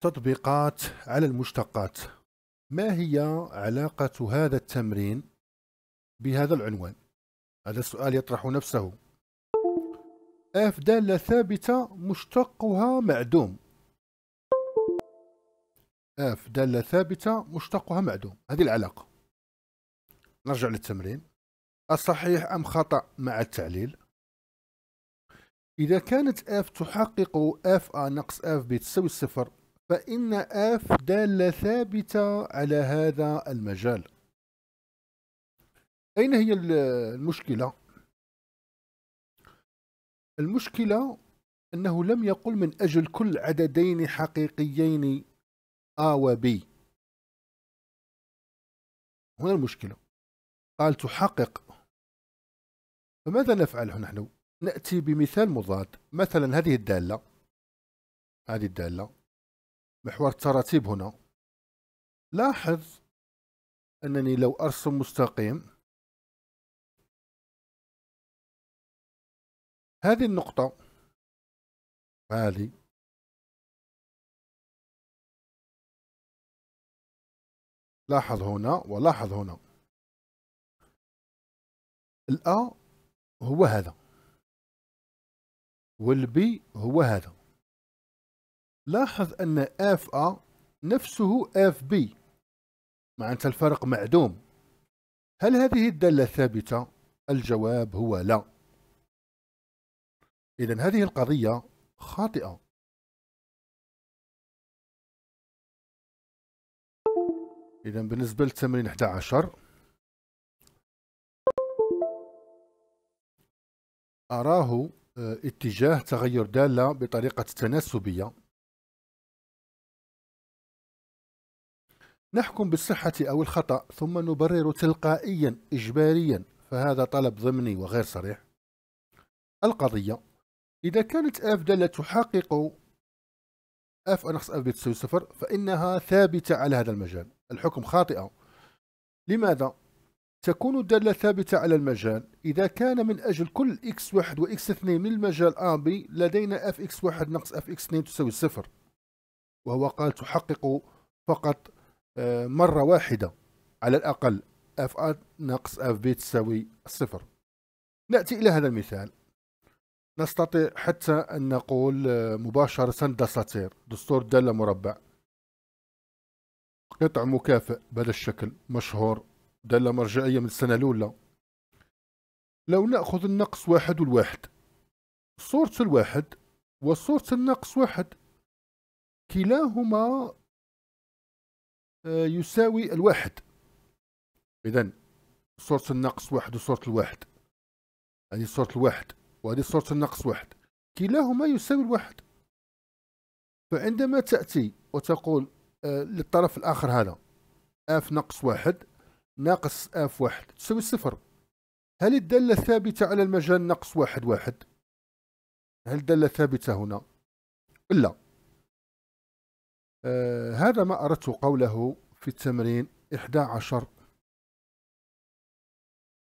تطبيقات على المشتقات ما هي علاقة هذا التمرين بهذا العنوان؟ هذا السؤال يطرح نفسه اف دالة ثابتة مشتقها معدوم اف دالة ثابتة مشتقها معدوم هذه العلاقة نرجع للتمرين الصحيح أم خطأ مع التعليل إذا كانت اف تحقق اف ا ناقص اف ب تساوي الصفر فإن آف دالة ثابتة على هذا المجال أين هي المشكلة؟ المشكلة أنه لم يقل من أجل كل عددين حقيقيين A و B هنا المشكلة قال تحقق فماذا نفعل نحن؟ نأتي بمثال مضاد مثلا هذه الدالة هذه الدالة محور التراتيب هنا لاحظ أنني لو أرسم مستقيم هذه النقطة هذه لاحظ هنا ولاحظ هنا الأ هو هذا والبي هو هذا لاحظ أن اف ا نفسه اف بي معناتها الفرق معدوم هل هذه الدالة ثابتة؟ الجواب هو لا إذا هذه القضية خاطئة إذا بالنسبة للتمرين 11 أراه آه، اتجاه تغير دالة بطريقة تناسبية نحكم بالصحة أو الخطأ ثم نبرر تلقائيا إجباريا فهذا طلب ضمني وغير صريح القضية إذا كانت اف دالة تحقق اف ناقص اف بتساوي صفر فإنها ثابتة على هذا المجال الحكم خاطئة لماذا؟ تكون الدالة ثابتة على المجال إذا كان من أجل كل x1 و x2 من المجال بي لدينا أف إكس 1 ناقص أف إكس 2 تساوي صفر وهو قال تحقق فقط مرة واحدة على الأقل اف ا ناقص اف بي تساوي صفر نأتي إلى هذا المثال نستطيع حتى أن نقول آه، مباشرة دساتير دستور دالة مربع قطع مكافئ بهذا الشكل مشهور دالة مرجعية من السنة الأولى لو نأخذ النقص واحد والواحد صورة الواحد وصورة النقص واحد كلاهما آه، يساوي الواحد إذا صورة الناقص واحد وصورة الواحد هذه صورة الواحد وهذه صورة الناقص واحد كلاهما يساوي الواحد فعندما تأتي وتقول آه، للطرف الآخر هذا اف ناقص واحد ناقص اف واحد تساوي صفر هل الدالة ثابتة على المجال ناقص واحد واحد هل الدالة ثابتة هنا؟ لا آه، هذا ما أردت قوله في التمرين 11